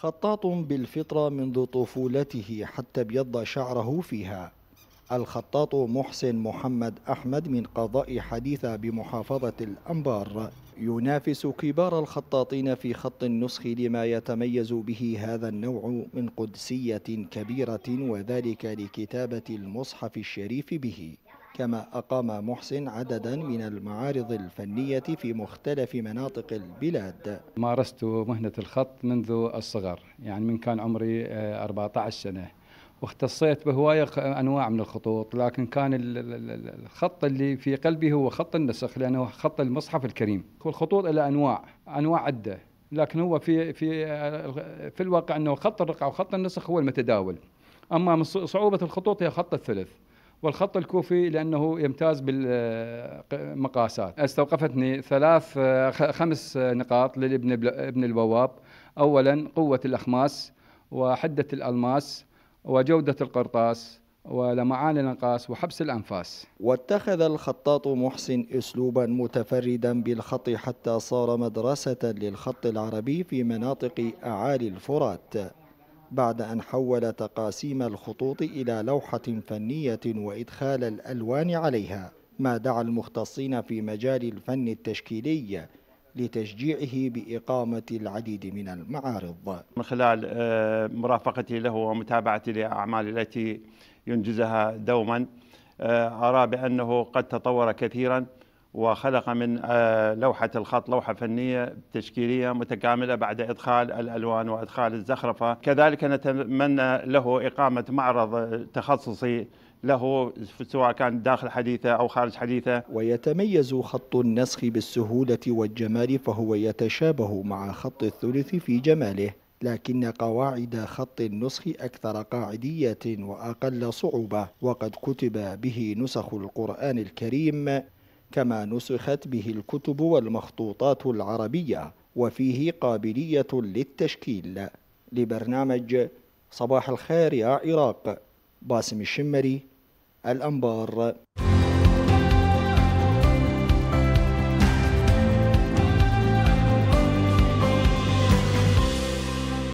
خطاط بالفطرة منذ طفولته حتى ابيض شعره فيها الخطاط محسن محمد أحمد من قضاء حديثة بمحافظة الأنبار ينافس كبار الخطاطين في خط النسخ لما يتميز به هذا النوع من قدسية كبيرة وذلك لكتابة المصحف الشريف به كما أقام محسن عددا من المعارض الفنية في مختلف مناطق البلاد مارست مهنة الخط منذ الصغر يعني من كان عمري 14 آه، سنة واختصيت بهواية أنواع من الخطوط لكن كان الخط اللي في قلبي هو خط النسخ لأنه خط المصحف الكريم والخطوط إلى أنواع أنواع عدة لكن هو في في آه، في الواقع أنه خط الرقعة وخط النسخ هو المتداول أما صعوبة الخطوط هي خط الثلث والخط الكوفي لانه يمتاز بالمقاسات استوقفتني ثلاث خمس نقاط لابن ابن البواب اولا قوه الاخماس وحده الالماس وجوده القرطاس ولمعان الانقاس وحبس الانفاس. واتخذ الخطاط محسن اسلوبا متفردا بالخط حتى صار مدرسه للخط العربي في مناطق اعالي الفرات. بعد أن حول تقاسيم الخطوط إلى لوحة فنية وإدخال الألوان عليها ما دعا المختصين في مجال الفن التشكيلي لتشجيعه بإقامة العديد من المعارض من خلال آه، مرافقتي له ومتابعتي لأعمال التي ينجزها دوما آه، أرى بأنه قد تطور كثيرا وخلق من آه، لوحة الخط لوحة فنية تشكيلية متكاملة بعد إدخال الألوان وإدخال الزخرفة كذلك نتمنى له إقامة معرض تخصصي له سواء كان داخل حديثة أو خارج حديثة ويتميز خط النسخ بالسهولة والجمال فهو يتشابه مع خط الثلث في جماله لكن قواعد خط النسخ أكثر قاعدية وأقل صعوبة وقد كتب به نسخ القرآن الكريم كما نسخت به الكتب والمخطوطات العربية وفيه قابلية للتشكيل لبرنامج صباح الخير يا عراق باسم الشمري الأنبار